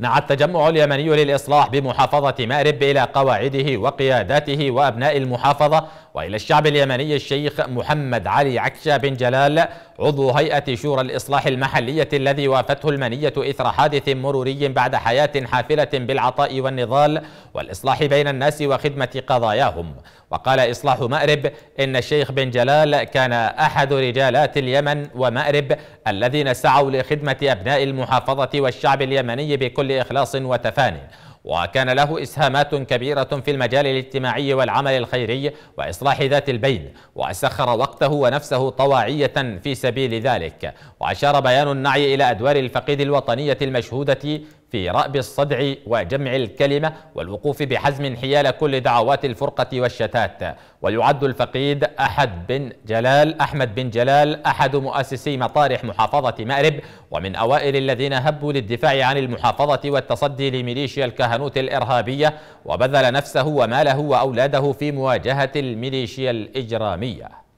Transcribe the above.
نعى التجمع اليمني للإصلاح بمحافظة مأرب إلى قواعده وقياداته وأبناء المحافظة وإلى الشعب اليمني الشيخ محمد علي عكشة بن جلال عضو هيئة شورى الإصلاح المحلية الذي وافته المنية إثر حادث مروري بعد حياة حافلة بالعطاء والنضال والإصلاح بين الناس وخدمة قضاياهم وقال إصلاح مأرب إن الشيخ بن جلال كان أحد رجالات اليمن ومأرب الذين سعوا لخدمة أبناء المحافظة والشعب اليمني بكل إخلاص وتفان وكان له إسهامات كبيرة في المجال الاجتماعي والعمل الخيري وإصلاح ذات البين وسخر وقته ونفسه طواعية في سبيل ذلك وأشار بيان النعي إلى أدوار الفقيد الوطنية المشهودة في رأب الصدع وجمع الكلمة والوقوف بحزم حيال كل دعوات الفرقة والشتات ويعد الفقيد أحد بن جلال أحمد بن جلال أحد مؤسسي مطارح محافظة مأرب ومن أوائل الذين هبوا للدفاع عن المحافظة والتصدي لميليشيا الكهنوت الإرهابية وبذل نفسه وماله وأولاده في مواجهة الميليشيا الإجرامية